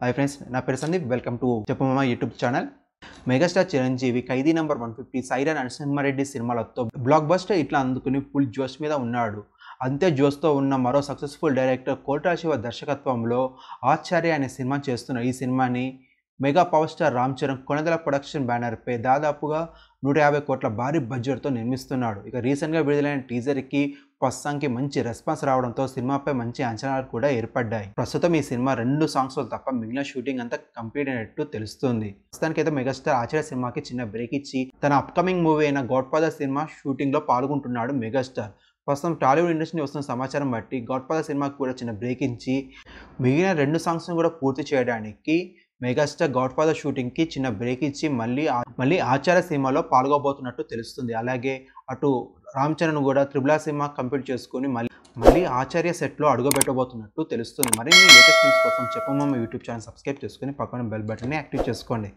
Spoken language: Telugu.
హాయ్ ఫ్రెండ్స్ నా పేరు Sandeep welcome to Cheppamma YouTube channel megastar Chiranjeevi Khaidi number one fifty Sye Raa Narasimha Reddy సినిమాలతో బ్లాక్ బస్టర్ ఇట్లా అందుకుని ఫుల్ జోష్ మీద ఉన్నాడు అంతే జోస్తో ఉన్న మరో సక్సెస్ఫుల్ డైరెక్టర్ కోటాశివ దర్శకత్వంలో ఆచార్య అనే సినిమా చేస్తున్న ఈ సినిమాని mega power star Ram Charan Konidela production బ్యానర్పై దాదాపుగా నూట యాభై కోట్ల భారీ బడ్జెట్తో నిర్మిస్తున్నాడు ఇక రీసెంట్గా విడుదలైన టీజర్కి పస్సాంగ్కి మంచి రెస్పాన్స్ రావడంతో సినిమాపై మంచి అంచనాలు కూడా ఏర్పడ్డాయి ప్రస్తుతం ఈ సినిమా రెండు సాంగ్స్తో తప్ప మిగిలిన షూటింగ్ అంతా కంప్లీట్ అయినట్టు తెలుస్తుంది ప్రస్తుతానికి అయితే మెగాస్టార్ ఆచార్య సినిమాకి చిన్న బ్రేక్ ఇచ్చి తన అప్కమింగ్ మూవీ అయిన గాడ్ ఫాదర్ సినిమా షూటింగ్లో పాల్గొంటున్నాడు మెగాస్టార్ ప్రస్తుతం టాలీవుడ్ ఇండస్ట్రీ వస్తున్న సమాచారం బట్టి గాడ్ ఫాదర్ సినిమాకి కూడా చిన్న బ్రేక్ ఇచ్చి మిగిలిన రెండు సాంగ్స్ను కూడా పూర్తి చేయడానికి మెగాస్టార్ గాడ్ ఫాదర్ షూటింగ్కి చిన్న బ్రేక్ ఇచ్చి మళ్ళీ మళ్ళీ ఆచార సినిమాలో పాల్గొబోతున్నట్టు తెలుస్తుంది అలాగే అటు రామ్ చరణ్ కూడా త్రిబులా సినిమా కంప్లీట్ చేసుకుని మళ్ళీ మళ్ళీ ఆచార్య సెట్లో అడుగుపెట్టబోతున్నట్టు తెలుస్తుంది మరి లేటెస్ట్ న్యూస్ కోసం చెప్పమ్మ యూట్యూబ్ ఛానల్ సబ్స్క్రైబ్ చేసుకుని పక్కన బెల్ బటన్ని యాక్టివ్ చేసుకోండి